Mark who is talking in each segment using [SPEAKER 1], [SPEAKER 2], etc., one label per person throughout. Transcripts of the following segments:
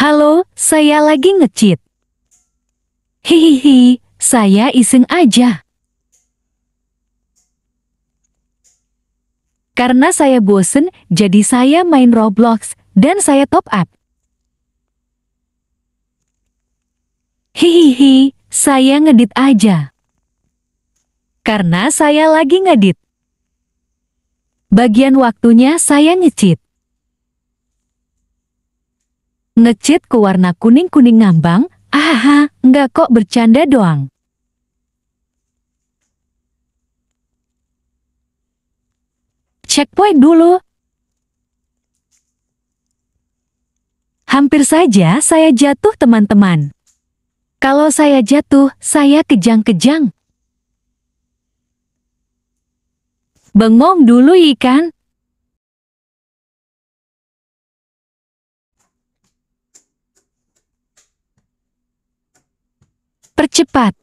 [SPEAKER 1] Halo, saya lagi ngecit. Hihihi, saya iseng aja. Karena saya bosen, jadi saya main Roblox, dan saya top up. Hihihi, saya ngedit aja. Karena saya lagi ngedit. Bagian waktunya saya ngecit. Ngecit ke warna kuning-kuning ngambang, ahaha, nggak kok bercanda doang. Checkpoint dulu. Hampir saja saya jatuh teman-teman. Kalau saya jatuh, saya kejang-kejang. Bengong dulu ikan. Percepat.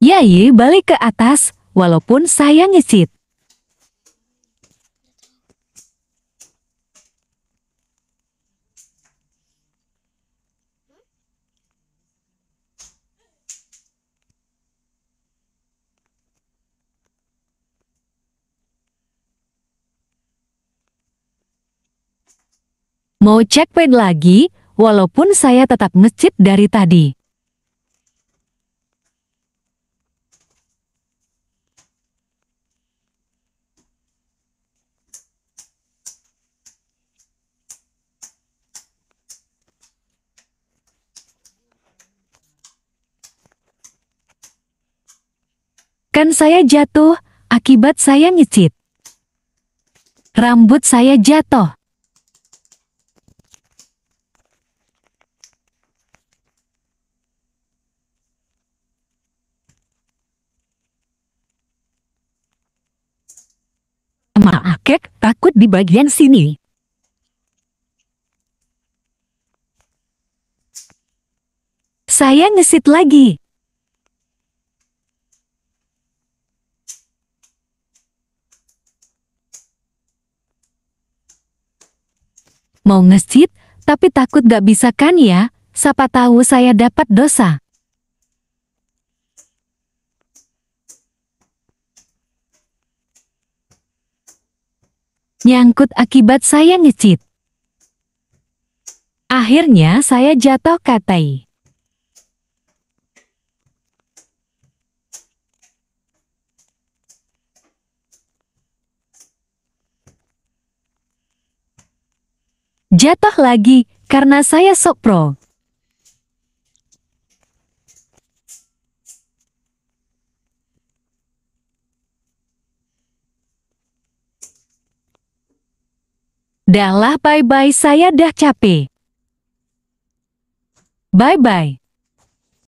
[SPEAKER 1] Yayi balik ke atas walaupun saya ngesit. Mau cek pen lagi, walaupun saya tetap ngecit dari tadi. Kan saya jatuh, akibat saya ngecit. Rambut saya jatuh. Kek takut di bagian sini. Saya ngesit lagi. Mau ngesit, tapi takut gak bisa kan ya? Siapa tahu saya dapat dosa. Nyangkut akibat saya ngecit. Akhirnya saya jatuh katai. Jatuh lagi, karena saya sok pro. Udahlah bye-bye saya dah capek. Bye-bye.